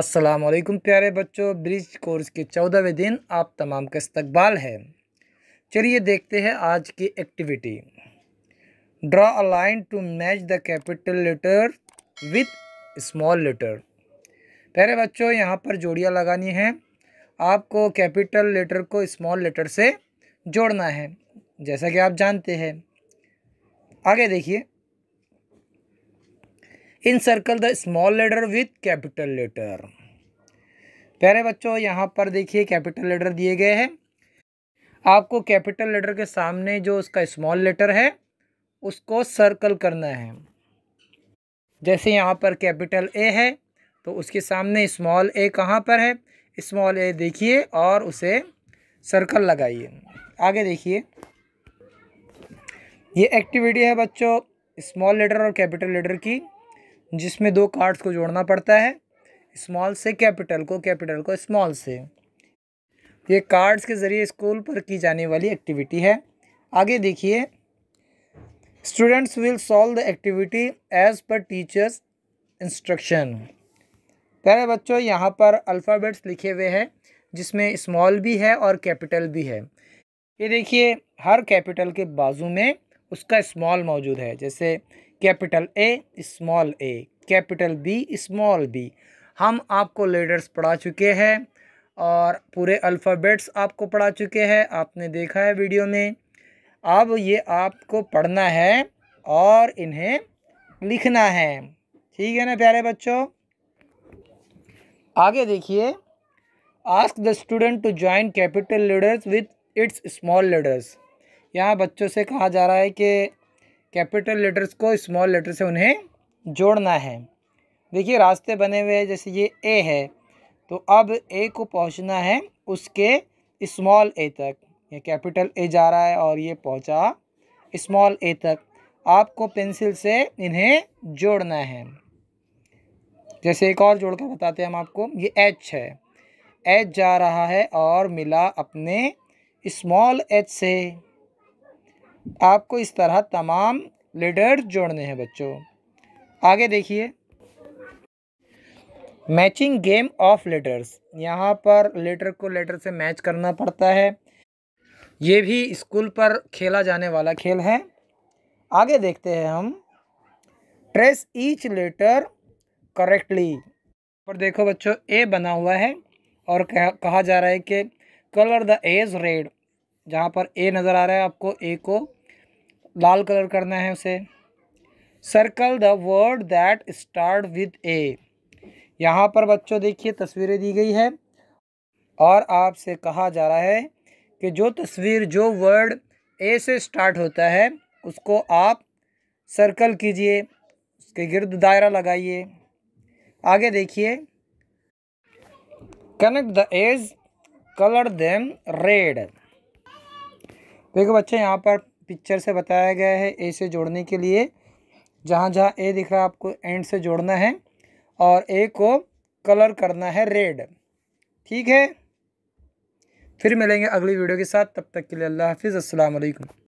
असलकम प्यारे बच्चों ब्रिज कोर्स के चौदहवें दिन आप तमाम का इस्तकबाल है चलिए देखते हैं आज की activity draw a line to match the capital letter with small letter प्यारे बच्चों यहाँ पर जोड़ियाँ लगानी है आपको कैपिटल लेटर को स्मॉल लेटर से जोड़ना है जैसा कि आप जानते हैं आगे देखिए encircle the small letter with capital letter प्यारे बच्चों यहाँ पर देखिए कैपिटल लेटर दिए गए हैं आपको कैपिटल लेटर के सामने जो उसका स्मॉल लेटर है उसको सर्कल करना है जैसे यहाँ पर कैपिटल ए है तो उसके सामने स्मॉल ए कहाँ पर है स्मॉल ए देखिए और उसे सर्कल लगाइए आगे देखिए ये एक्टिविटी है बच्चों स्मॉल लेटर और कैपिटल लेटर की जिसमें दो कार्ड्स को जोड़ना पड़ता है स्मॉल से कैपिटल को कैपिटल को स्मॉल से ये कार्ड्स के ज़रिए स्कूल पर की जाने वाली एक्टिविटी है आगे देखिए students will solve the activity as per teacher's instruction पहले बच्चों यहाँ पर अल्फ़ाबेट्स लिखे हुए हैं जिसमें स्मॉल भी है और कैपिटल भी है ये देखिए हर कैपिटल के बाजू में उसका स्मॉल मौजूद है जैसे capital A small A capital B small B हम आपको लेटर्स पढ़ा चुके हैं और पूरे अल्फ़ाबेट्स आपको पढ़ा चुके हैं आपने देखा है वीडियो में अब ये आपको पढ़ना है और इन्हें लिखना है ठीक है ना प्यारे बच्चों आगे देखिए ask the student to join capital letters with its small letters यहाँ बच्चों से कहा जा रहा है कि कैपिटल लेटर्स को स्मॉल लेटर से उन्हें जोड़ना है देखिए रास्ते बने हुए हैं जैसे ये ए है तो अब ए को पहुंचना है उसके स्मॉल ए तक ये कैपिटल ए जा रहा है और ये पहुंचा स्मॉल ए तक आपको पेंसिल से इन्हें जोड़ना है जैसे एक और जोड़ कर बताते हैं हम आपको ये एच है एच जा रहा है और मिला अपने स्मॉल एच से आपको इस तरह तमाम लेटर्स जोड़ने हैं बच्चों आगे देखिए मैचिंग गेम ऑफ लेटर्स यहाँ पर लेटर को लेटर से मैच करना पड़ता है ये भी स्कूल पर खेला जाने वाला खेल है आगे देखते हैं हम ट्रेस ईच लेटर करेक्टली पर देखो बच्चों ए बना हुआ है और कहा जा रहा है कि कलर द एज रेड जहाँ पर ए नज़र आ रहा है आपको ए को लाल कलर करना है उसे circle the word that start with A यहाँ पर बच्चों देखिए तस्वीरें दी गई है और आपसे कहा जा रहा है कि जो तस्वीर जो वर्ड ए से स्टार्ट होता है उसको आप सर्कल कीजिए उसके गिर्द दायरा लगाइए आगे देखिए connect the edge colour then red देखो बच्चे यहाँ पर पिक्चर से बताया गया है ए से जोड़ने के लिए जहाँ जहाँ ए दिख रहा है आपको एंड से जोड़ना है और ए को कलर करना है रेड ठीक है फिर मिलेंगे अगली वीडियो के साथ तब तक के लिए अल्लाह हाफिज़ अस्सलाम वालेकुम